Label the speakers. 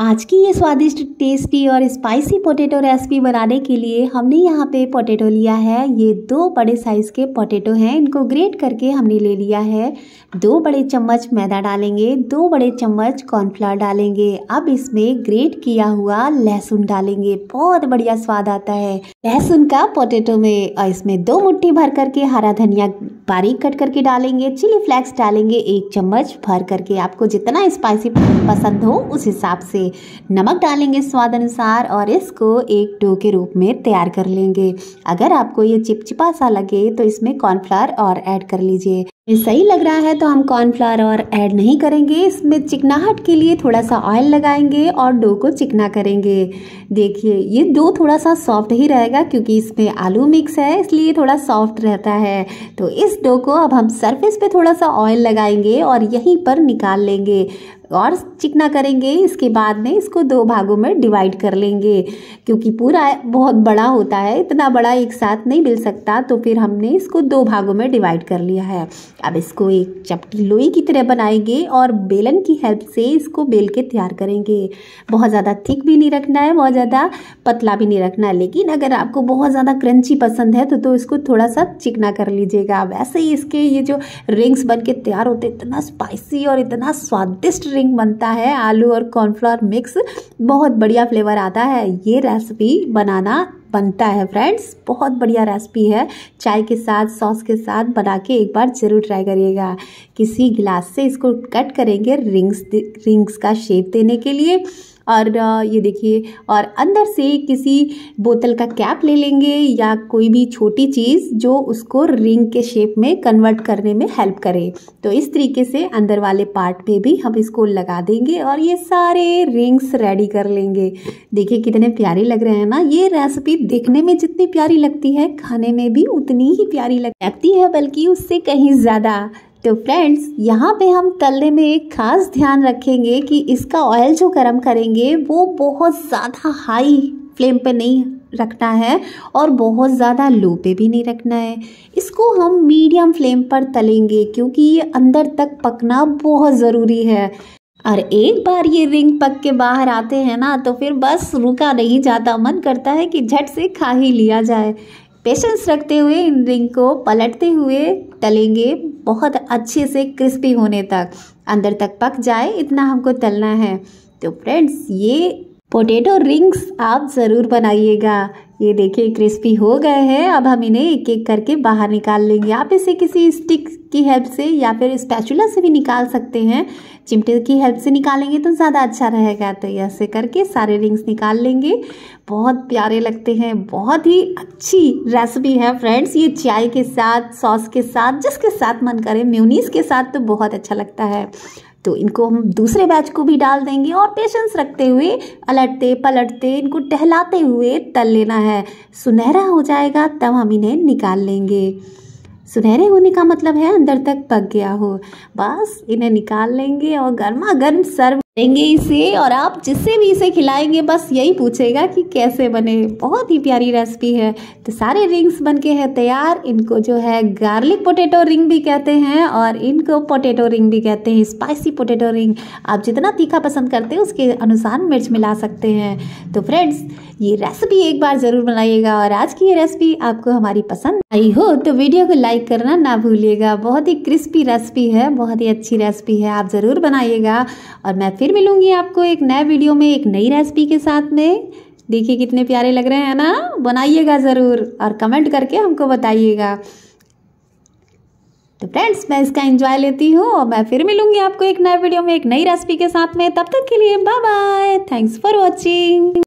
Speaker 1: आज की ये स्वादिष्ट टेस्टी और स्पाइसी पोटैटो रेसिपी बनाने के लिए हमने यहाँ पे पोटैटो लिया है ये दो बड़े साइज़ के पोटैटो हैं इनको ग्रेट करके हमने ले लिया है दो बड़े चम्मच मैदा डालेंगे दो बड़े चम्मच कॉर्नफ्लावर डालेंगे अब इसमें ग्रेट किया हुआ लहसुन डालेंगे बहुत बढ़िया स्वाद आता है लहसुन का पोटैटो में और इसमें दो मुठ्ठी भर करके हरा धनिया बारीक कट करके डालेंगे चिली फ्लेक्स डालेंगे एक चम्मच भर करके आपको जितना स्पाइसी पसंद हो उस हिसाब से नमक डालेंगे स्वाद अनुसार और इसको एक डो के रूप में तैयार कर लेंगे अगर आपको ये चिपचिपा सा लगे तो इसमें कॉर्नफ्लावर और ऐड कर लीजिए सही लग रहा है तो हम कॉर्नफ्लावर और ऐड नहीं करेंगे इसमें चिकनाहट के लिए थोड़ा सा ऑयल लगाएंगे और डो को चिकना करेंगे देखिए ये डो थोड़ा सा सॉफ्ट ही रहेगा क्योंकि इसमें आलू मिक्स है इसलिए थोड़ा सॉफ्ट रहता है तो इस डो को अब हम सरफेस पे थोड़ा सा ऑयल लगाएंगे और यहीं पर निकाल लेंगे और चिकना करेंगे इसके बाद में इसको दो भागों में डिवाइड कर लेंगे क्योंकि पूरा बहुत बड़ा होता है इतना बड़ा एक साथ नहीं मिल सकता तो फिर हमने इसको दो भागों में डिवाइड कर लिया है अब इसको एक चपटी लोई की तरह बनाएंगे और बेलन की हेल्प से इसको बेल के तैयार करेंगे बहुत ज़्यादा थिक भी नहीं रखना है बहुत ज़्यादा पतला भी नहीं रखना है लेकिन अगर आपको बहुत ज़्यादा क्रंची पसंद है तो, तो इसको थोड़ा सा चिकना कर लीजिएगा वैसे ही इसके ये जो रिंग्स बन के तैयार होते इतना स्पाइसी और इतना स्वादिष्ट ड्रिंक बनता है आलू और कॉर्नफ्लावर मिक्स बहुत बढ़िया फ्लेवर आता है ये रेसिपी बनाना बनता है फ्रेंड्स बहुत बढ़िया रेसिपी है चाय के साथ सॉस के साथ बना के एक बार ज़रूर ट्राई करिएगा किसी गिलास से इसको कट करेंगे रिंग्स रिंग्स का शेप देने के लिए और ये देखिए और अंदर से किसी बोतल का कैप ले लेंगे या कोई भी छोटी चीज़ जो उसको रिंग के शेप में कन्वर्ट करने में हेल्प करे तो इस तरीके से अंदर वाले पार्ट पे भी हम इसको लगा देंगे और ये सारे रिंग्स रेडी कर लेंगे देखिए कितने प्यारे लग रहे हैं ना ये रेसिपी देखने में जितनी प्यारी लगती है खाने में भी उतनी ही प्यारी लगती है बल्कि उससे कहीं ज़्यादा तो फ्रेंड्स यहाँ पे हम तलने में एक खास ध्यान रखेंगे कि इसका ऑयल जो गर्म करेंगे वो बहुत ज़्यादा हाई फ्लेम पे नहीं रखना है और बहुत ज़्यादा लो पे भी नहीं रखना है इसको हम मीडियम फ्लेम पर तलेंगे क्योंकि ये अंदर तक पकना बहुत ज़रूरी है और एक बार ये रिंग पक के बाहर आते हैं ना तो फिर बस रुका नहीं जाता मन करता है कि झट से खा ही लिया जाए पेशेंस रखते हुए इन रिंग को पलटते हुए तलेंगे बहुत अच्छे से क्रिस्पी होने तक अंदर तक पक जाए इतना हमको तलना है तो फ्रेंड्स ये पोटैटो रिंग्स आप ज़रूर बनाइएगा ये देखिए क्रिस्पी हो गए हैं अब हम इन्हें एक एक करके बाहर निकाल लेंगे आप इसे किसी स्टिक की हेल्प से या फिर स्पैचुला से भी निकाल सकते हैं चिमटे की हेल्प से निकालेंगे तो ज़्यादा अच्छा रहेगा तो ऐसे करके सारे रिंग्स निकाल लेंगे बहुत प्यारे लगते हैं बहुत ही अच्छी रेसिपी है फ्रेंड्स ये चाय के साथ सॉस के साथ जिसके साथ मन करे म्यूनीस के साथ तो बहुत अच्छा लगता है तो इनको हम दूसरे बैच को भी डाल देंगे और पेशेंस रखते हुए अलटते पलटते इनको टहलाते हुए तल लेना है सुनहरा हो जाएगा तब हम इन्हें निकाल लेंगे सुनहरे होने का मतलब है अंदर तक पक गया हो बस इन्हें निकाल लेंगे और गर्मा गर्म सर्व देंगे इसे और आप जिससे भी इसे खिलाएंगे बस यही पूछेगा कि कैसे बने बहुत ही प्यारी रेसिपी है तो सारे रिंग्स बन के हैं तैयार इनको जो है गार्लिक पोटैटो रिंग भी कहते हैं और इनको पोटैटो रिंग भी कहते हैं स्पाइसी पोटैटो रिंग आप जितना तीखा पसंद करते हैं उसके अनुसार मिर्च मिला सकते हैं तो फ्रेंड्स ये रेसिपी एक बार ज़रूर बनाइएगा और आज की ये रेसिपी आपको हमारी पसंद आई हो तो वीडियो को लाइक करना ना भूलिएगा बहुत ही क्रिस्पी रेसिपी है बहुत ही अच्छी रेसिपी है आप ज़रूर बनाइएगा और मैं फिर मिलूंगी आपको एक नए वीडियो में एक नई रेसिपी के साथ में देखिए कितने प्यारे लग रहे हैं ना बनाइएगा ज़रूर और कमेंट करके हमको बताइएगा तो फ्रेंड्स मैं इसका एंजॉय लेती हूँ और मैं फिर मिलूंगी आपको एक नए वीडियो में एक नई रेसिपी के साथ में तब तक के लिए bye bye thanks for watching